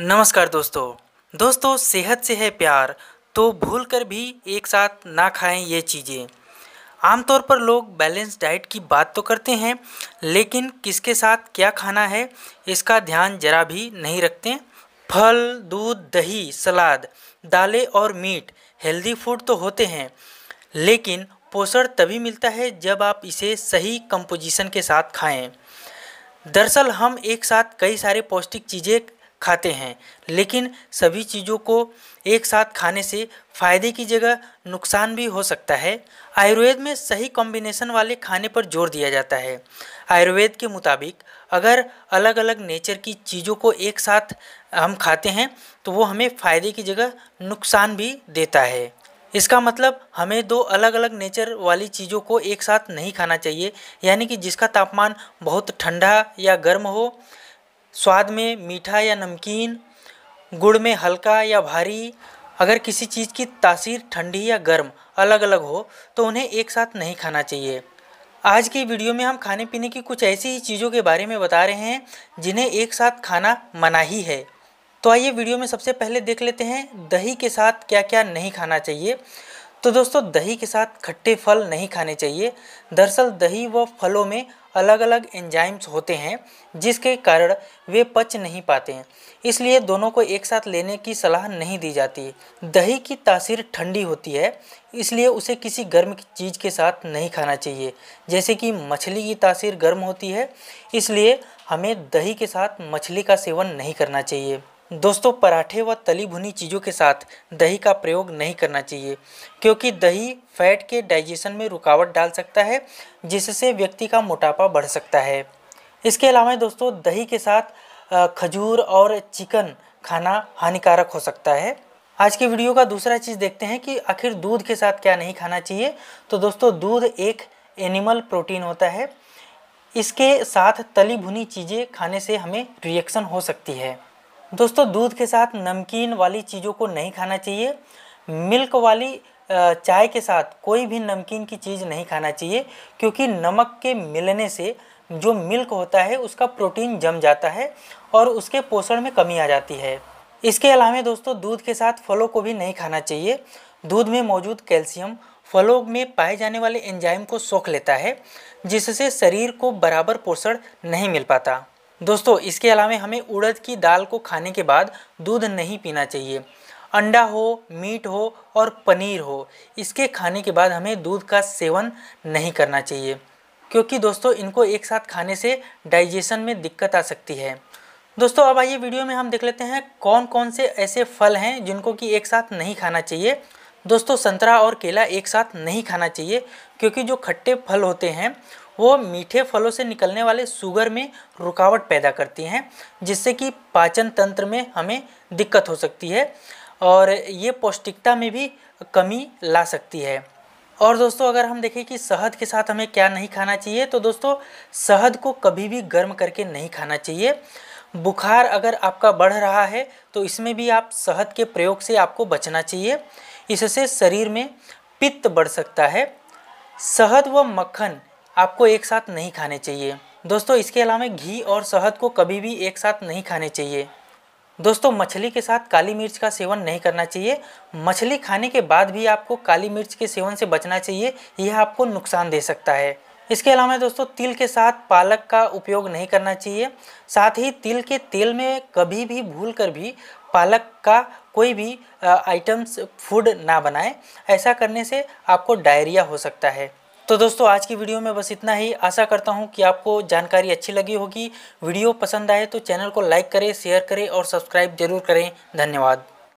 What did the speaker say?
नमस्कार दोस्तों दोस्तों सेहत से है प्यार तो भूल कर भी एक साथ ना खाएं ये चीज़ें आमतौर पर लोग बैलेंस डाइट की बात तो करते हैं लेकिन किसके साथ क्या खाना है इसका ध्यान जरा भी नहीं रखते फल दूध दही सलाद दालें और मीट हेल्दी फूड तो होते हैं लेकिन पोषण तभी मिलता है जब आप इसे सही कंपोजिशन के साथ खाएं दरअसल हम एक साथ कई सारे पौष्टिक चीज़ें खाते हैं लेकिन सभी चीज़ों को एक साथ खाने से फायदे की जगह नुकसान भी हो सकता है आयुर्वेद में सही कॉम्बिनेशन वाले खाने पर जोर दिया जाता है आयुर्वेद के मुताबिक अगर अलग अलग नेचर की चीज़ों को एक साथ हम खाते हैं तो वो हमें फ़ायदे की जगह नुकसान भी देता है इसका मतलब हमें दो अलग अलग नेचर वाली चीज़ों को एक साथ नहीं खाना चाहिए यानी कि जिसका तापमान बहुत ठंडा या गर्म हो स्वाद में मीठा या नमकीन गुड़ में हल्का या भारी अगर किसी चीज़ की तासीर ठंडी या गर्म अलग अलग हो तो उन्हें एक साथ नहीं खाना चाहिए आज की वीडियो में हम खाने पीने की कुछ ऐसी ही चीज़ों के बारे में बता रहे हैं जिन्हें एक साथ खाना मना ही है तो आइए वीडियो में सबसे पहले देख लेते हैं दही के साथ क्या क्या नहीं खाना चाहिए तो दोस्तों दही के साथ खट्टे फल नहीं खाने चाहिए दरअसल दही व फलों में अलग अलग एंजाइम्स होते हैं जिसके कारण वे पच नहीं पाते हैं इसलिए दोनों को एक साथ लेने की सलाह नहीं दी जाती दही की तासीर ठंडी होती है इसलिए उसे किसी गर्म चीज़ के साथ नहीं खाना चाहिए जैसे कि मछली की तासीर गर्म होती है इसलिए हमें दही के साथ मछली का सेवन नहीं करना चाहिए दोस्तों पराठे व तली भुनी चीज़ों के साथ दही का प्रयोग नहीं करना चाहिए क्योंकि दही फैट के डाइजेशन में रुकावट डाल सकता है जिससे व्यक्ति का मोटापा बढ़ सकता है इसके अलावा दोस्तों दही के साथ खजूर और चिकन खाना हानिकारक हो सकता है आज की वीडियो का दूसरा चीज़ देखते हैं कि आखिर दूध के साथ क्या नहीं खाना चाहिए तो दोस्तों दूध एक एनिमल प्रोटीन होता है इसके साथ तली भुनी चीज़ें खाने से हमें रिएक्शन हो सकती है दोस्तों दूध के साथ नमकीन वाली चीज़ों को नहीं खाना चाहिए मिल्क वाली चाय के साथ कोई भी नमकीन की चीज़ नहीं खाना चाहिए क्योंकि नमक के मिलने से जो मिल्क होता है उसका प्रोटीन जम जाता है और उसके पोषण में कमी आ जाती है इसके अलावा दोस्तों दूध के साथ फलों को भी नहीं खाना चाहिए दूध में मौजूद कैल्शियम फलों में पाए जाने वाले एंजाइम को सोख लेता है जिससे शरीर को बराबर पोषण नहीं मिल पाता दोस्तों इसके अलावा हमें उड़द की दाल को खाने के बाद दूध नहीं पीना चाहिए अंडा हो मीट हो और पनीर हो इसके खाने के बाद हमें दूध का सेवन नहीं करना चाहिए क्योंकि दोस्तों इनको एक साथ खाने से डाइजेशन में दिक्कत आ सकती है दोस्तों अब आइए वीडियो में हम देख लेते हैं कौन कौन से ऐसे फल हैं जिनको कि एक साथ नहीं खाना चाहिए दोस्तों संतरा और केला एक साथ नहीं खाना चाहिए क्योंकि जो खट्टे फल होते हैं वो मीठे फलों से निकलने वाले शुगर में रुकावट पैदा करती हैं जिससे कि पाचन तंत्र में हमें दिक्कत हो सकती है और ये पौष्टिकता में भी कमी ला सकती है और दोस्तों अगर हम देखें कि शहद के साथ हमें क्या नहीं खाना चाहिए तो दोस्तों शहद को कभी भी गर्म करके नहीं खाना चाहिए बुखार अगर आपका बढ़ रहा है तो इसमें भी आप शहद के प्रयोग से आपको बचना चाहिए इससे शरीर में पित्त बढ़ सकता है शहद व मक्खन आपको एक साथ नहीं खाने चाहिए दोस्तों इसके अलावा घी और शहद को कभी भी एक साथ नहीं खाने चाहिए दोस्तों मछली के साथ काली मिर्च का सेवन नहीं करना चाहिए मछली खाने के बाद भी आपको काली मिर्च के सेवन से बचना चाहिए यह आपको नुकसान दे सकता है इसके अलावा दोस्तों तिल के साथ पालक का उपयोग नहीं करना चाहिए साथ ही तिल के तेल में कभी भी भूल कर भी पालक का कोई भी आइटम्स फूड ना बनाएं ऐसा करने से आपको डायरिया हो सकता है तो दोस्तों आज की वीडियो में बस इतना ही आशा करता हूँ कि आपको जानकारी अच्छी लगी होगी वीडियो पसंद आए तो चैनल को लाइक करें शेयर करें और सब्सक्राइब जरूर करें धन्यवाद